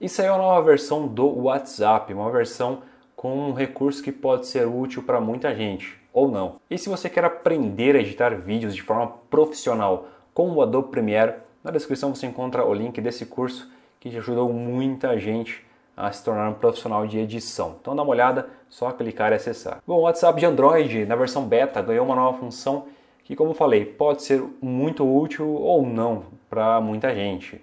E saiu a nova versão do WhatsApp, uma versão com um recurso que pode ser útil para muita gente ou não. E se você quer aprender a editar vídeos de forma profissional com o Adobe Premiere, na descrição você encontra o link desse curso que ajudou muita gente a se tornar um profissional de edição. Então dá uma olhada, só clicar e acessar. Bom, o WhatsApp de Android, na versão beta, ganhou uma nova função que, como falei, pode ser muito útil ou não para muita gente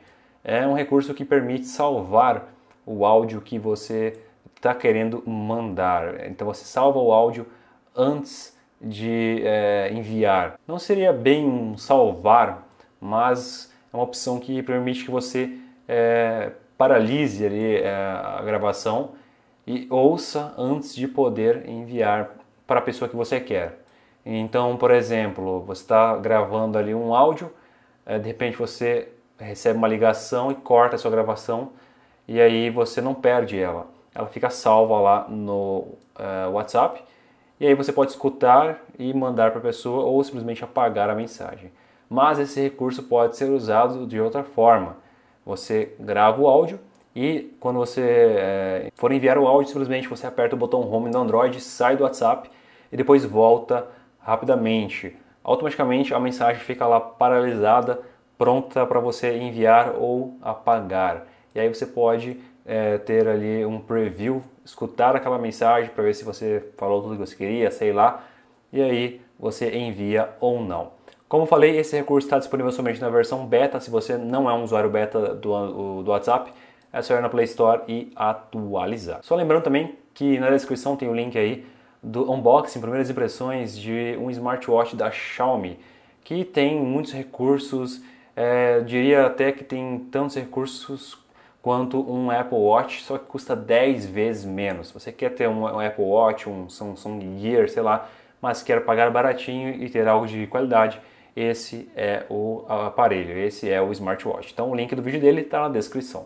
é um recurso que permite salvar o áudio que você está querendo mandar. Então você salva o áudio antes de é, enviar. Não seria bem um salvar, mas é uma opção que permite que você é, paralise ali, é, a gravação e ouça antes de poder enviar para a pessoa que você quer. Então, por exemplo, você está gravando ali um áudio, é, de repente você é, recebe uma ligação e corta a sua gravação e aí você não perde ela. Ela fica salva lá no uh, WhatsApp e aí você pode escutar e mandar para a pessoa ou simplesmente apagar a mensagem. Mas esse recurso pode ser usado de outra forma. Você grava o áudio e quando você é, for enviar o áudio, simplesmente você aperta o botão Home no Android, sai do WhatsApp e depois volta rapidamente. Automaticamente a mensagem fica lá paralisada pronta para você enviar ou apagar. E aí você pode é, ter ali um preview, escutar aquela mensagem para ver se você falou tudo que você queria, sei lá, e aí você envia ou não. Como falei, esse recurso está disponível somente na versão beta. Se você não é um usuário beta do, do WhatsApp, é só ir na Play Store e atualizar. Só lembrando também que na descrição tem o link aí do unboxing, primeiras impressões de um smartwatch da Xiaomi, que tem muitos recursos é, diria até que tem tantos recursos quanto um Apple Watch, só que custa 10 vezes menos. Você quer ter um, um Apple Watch, um Samsung Gear, sei lá, mas quer pagar baratinho e ter algo de qualidade, esse é o aparelho, esse é o smartwatch. Então o link do vídeo dele está na descrição.